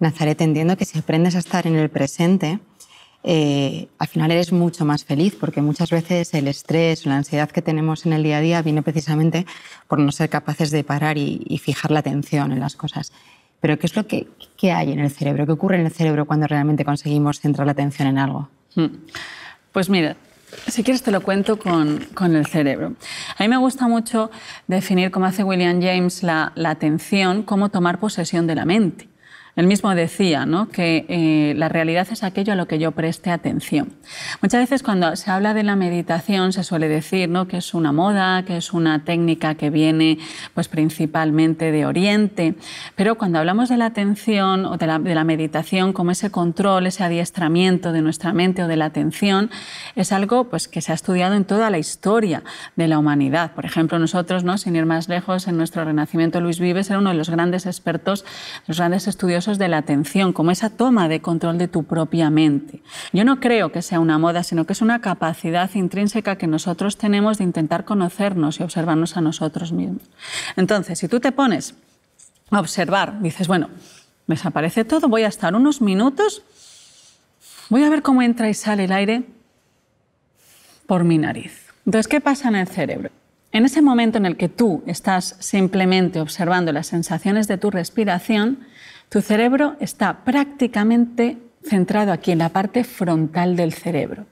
Nazaret, entiendo que si aprendes a estar en el presente, eh, al final eres mucho más feliz, porque muchas veces el estrés o la ansiedad que tenemos en el día a día viene precisamente por no ser capaces de parar y, fijar la atención en las cosas. Pero ¿qué es lo que hay en el cerebro? ¿Qué ocurre en el cerebro cuando realmente conseguimos centrar la atención en algo? Hmm. Pues mira, si quieres te lo cuento con, el cerebro. A mí me gusta mucho definir, como hace William James, la, la atención, cómo tomar posesión de la mente. Él mismo decía que eh, la realidad es aquello a lo que yo preste atención. Muchas veces cuando se habla de la meditación se suele decir ¿no? que es una moda, que es una técnica que viene pues, principalmente de Oriente, pero cuando hablamos de la atención o de la, meditación como ese control, ese adiestramiento de nuestra mente o de la atención, es algo pues, que se ha estudiado en toda la historia de la humanidad. Por ejemplo, nosotros, ¿no? sin ir más lejos, en nuestro Renacimiento Luis Vives era uno de los grandes expertos, los grandes estudios de la atención, como esa toma de control de tu propia mente. Yo no creo que sea una moda, sino que es una capacidad intrínseca que nosotros tenemos de intentar conocernos y observarnos a nosotros mismos. Entonces, si tú te pones a observar, dices, bueno, me desaparece todo, voy a estar unos minutos, voy a ver cómo entra y sale el aire por mi nariz. Entonces, ¿qué pasa en el cerebro? En ese momento en el que tú estás simplemente observando las sensaciones de tu respiración, tu cerebro está prácticamente centrado aquí en la parte frontal del cerebro,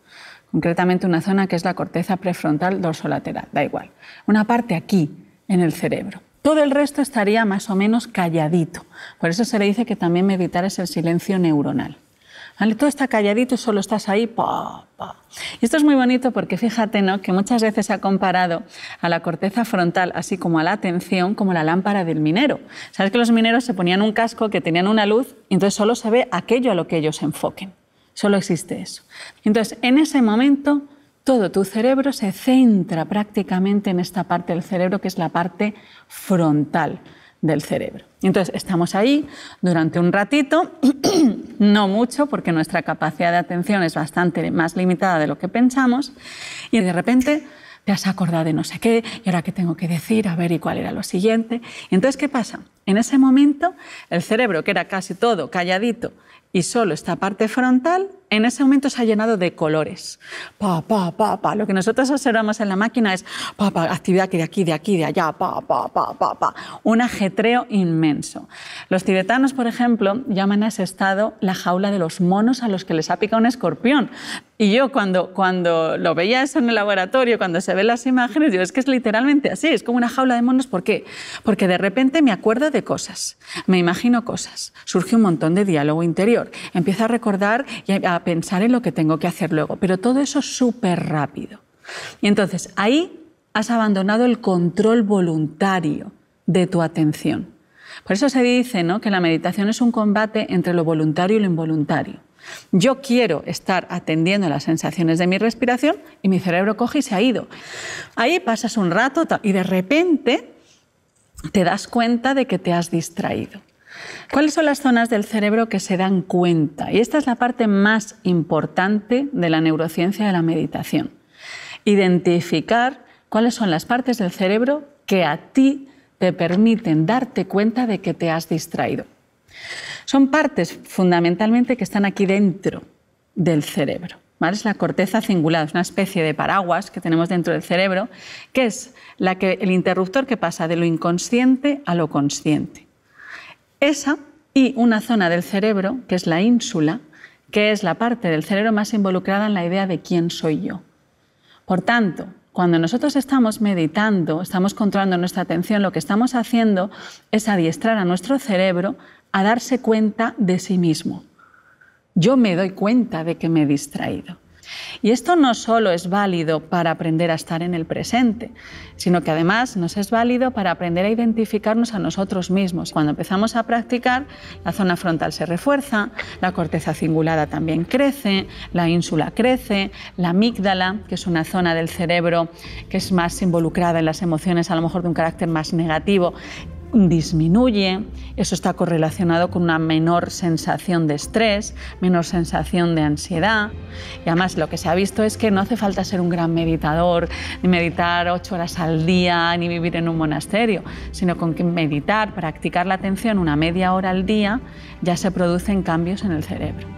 concretamente una zona que es la corteza prefrontal dorsolateral, da igual, una parte aquí en el cerebro. Todo el resto estaría más o menos calladito. Por eso se le dice que también meditar es el silencio neuronal. Todo está calladito solo estás ahí. Pa, Y esto es muy bonito porque fíjate ¿no? que muchas veces se ha comparado a la corteza frontal, así como a la atención, como la lámpara del minero. Sabes que los mineros se ponían un casco que tenían una luz y entonces solo se ve aquello a lo que ellos enfoquen. Solo existe eso. Entonces, en ese momento, todo tu cerebro se centra prácticamente en esta parte del cerebro que es la parte frontal del cerebro. Entonces, estamos ahí durante un ratito, no mucho, porque nuestra capacidad de atención es bastante más limitada de lo que pensamos, y de repente te has acordado de no sé qué, y ahora qué tengo que decir, a ver, y cuál era lo siguiente. entonces, ¿qué pasa? En ese momento, el cerebro, que era casi todo calladito y solo esta parte frontal, en ese momento se ha llenado de colores. Pa, pa, pa, Lo que nosotros observamos en la máquina es pa, pa, actividad de aquí, de aquí, de allá, pa, pa, pa, pa, Un ajetreo inmenso. Los tibetanos, por ejemplo, llaman a ese estado la jaula de los monos a los que les ha picado un escorpión. Y yo cuando, cuando lo veía eso en el laboratorio, cuando se ven las imágenes, digo, es que es literalmente así, es como una jaula de monos. ¿Por qué? Porque de repente me acuerdo de cosas, me imagino cosas, surge un montón de diálogo interior, empiezo a recordar y a pensar en lo que tengo que hacer luego, pero todo eso súper rápido. Y entonces ahí has abandonado el control voluntario de tu atención. Por eso se dice que la meditación es un combate entre lo voluntario y lo involuntario. Yo quiero estar atendiendo las sensaciones de mi respiración y mi cerebro coge y se ha ido. Ahí pasas un rato y de repente te das cuenta de que te has distraído. ¿Cuáles son las zonas del cerebro que se dan cuenta? Y esta es la parte más importante de la neurociencia de la meditación. Identificar cuáles son las partes del cerebro que a ti te permiten darte cuenta de que te has distraído. Son partes fundamentalmente que están aquí dentro del cerebro. Es la corteza cingulada, es una especie de paraguas que tenemos dentro del cerebro, que es el interruptor que pasa de lo inconsciente a lo consciente. Esa y una zona del cerebro, que es la ínsula, que es la parte del cerebro más involucrada en la idea de quién soy yo. Por tanto, cuando nosotros estamos meditando, estamos controlando nuestra atención, lo que estamos haciendo es adiestrar a nuestro cerebro a darse cuenta de sí mismo. Yo me doy cuenta de que me he distraído. Y esto no solo es válido para aprender a estar en el presente, sino que además nos es válido para aprender a identificarnos a nosotros mismos. Cuando empezamos a practicar, la zona frontal se refuerza, la corteza cingulada también crece, la ínsula crece, la amígdala, que es una zona del cerebro que es más involucrada en las emociones, a lo mejor de un carácter más negativo, disminuye, eso está correlacionado con una menor sensación de estrés, menor sensación de ansiedad. Y además lo que se ha visto es que no hace falta ser un gran meditador, ni meditar ocho horas al día, ni vivir en un monasterio, sino con que meditar, practicar la atención una media hora al día, ya se producen cambios en el cerebro.